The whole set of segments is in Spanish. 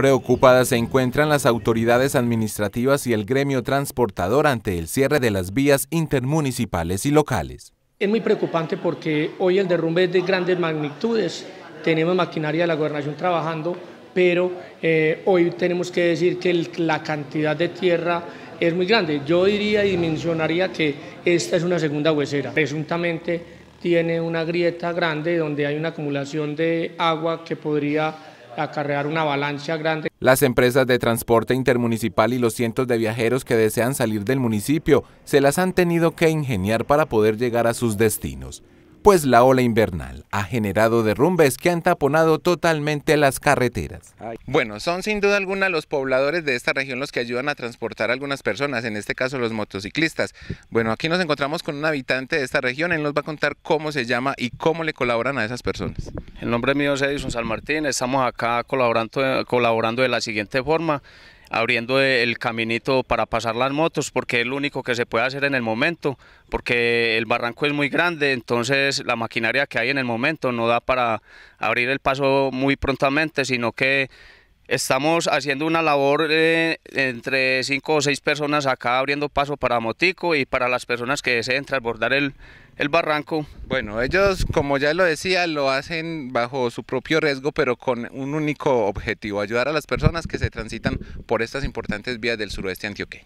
Preocupadas se encuentran las autoridades administrativas y el gremio transportador ante el cierre de las vías intermunicipales y locales. Es muy preocupante porque hoy el derrumbe es de grandes magnitudes. Tenemos maquinaria de la gobernación trabajando, pero eh, hoy tenemos que decir que la cantidad de tierra es muy grande. Yo diría y dimensionaría que esta es una segunda huesera. Presuntamente tiene una grieta grande donde hay una acumulación de agua que podría una grande. Las empresas de transporte intermunicipal y los cientos de viajeros que desean salir del municipio se las han tenido que ingeniar para poder llegar a sus destinos pues la ola invernal ha generado derrumbes que han taponado totalmente las carreteras. Bueno, son sin duda alguna los pobladores de esta región los que ayudan a transportar a algunas personas, en este caso los motociclistas. Bueno, aquí nos encontramos con un habitante de esta región, él nos va a contar cómo se llama y cómo le colaboran a esas personas. El nombre mío es Edison San Martín, estamos acá colaborando, colaborando de la siguiente forma abriendo el caminito para pasar las motos porque es lo único que se puede hacer en el momento, porque el barranco es muy grande, entonces la maquinaria que hay en el momento no da para abrir el paso muy prontamente, sino que Estamos haciendo una labor eh, entre cinco o seis personas acá abriendo paso para Motico y para las personas que deseen transbordar el, barranco. Bueno, ellos, como ya lo decía, lo hacen bajo su propio riesgo, pero con un único objetivo, ayudar a las personas que se transitan por estas importantes vías del suroeste antioqueño.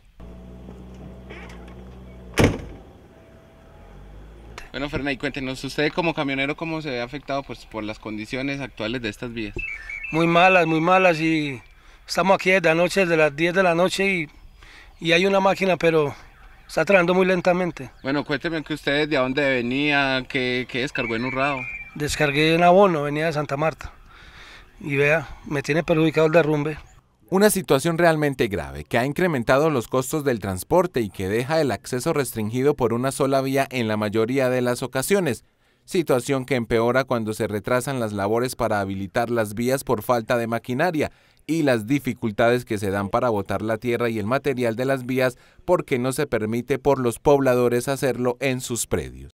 Bueno, Fernández, cuéntenos usted como camionero cómo se ve afectado pues, por las condiciones actuales de estas vías muy malas, muy malas y estamos aquí desde la noche, desde las 10 de la noche y, y hay una máquina, pero está trabajando muy lentamente. Bueno, cuénteme que ustedes de dónde venía, qué descargó en Urrao. Descargué en Abono, venía de Santa Marta. Y vea, me tiene perjudicado el derrumbe. Una situación realmente grave que ha incrementado los costos del transporte y que deja el acceso restringido por una sola vía en la mayoría de las ocasiones, situación que empeora cuando se retrasan las labores para habilitar las vías por falta de maquinaria y las dificultades que se dan para botar la tierra y el material de las vías porque no se permite por los pobladores hacerlo en sus predios.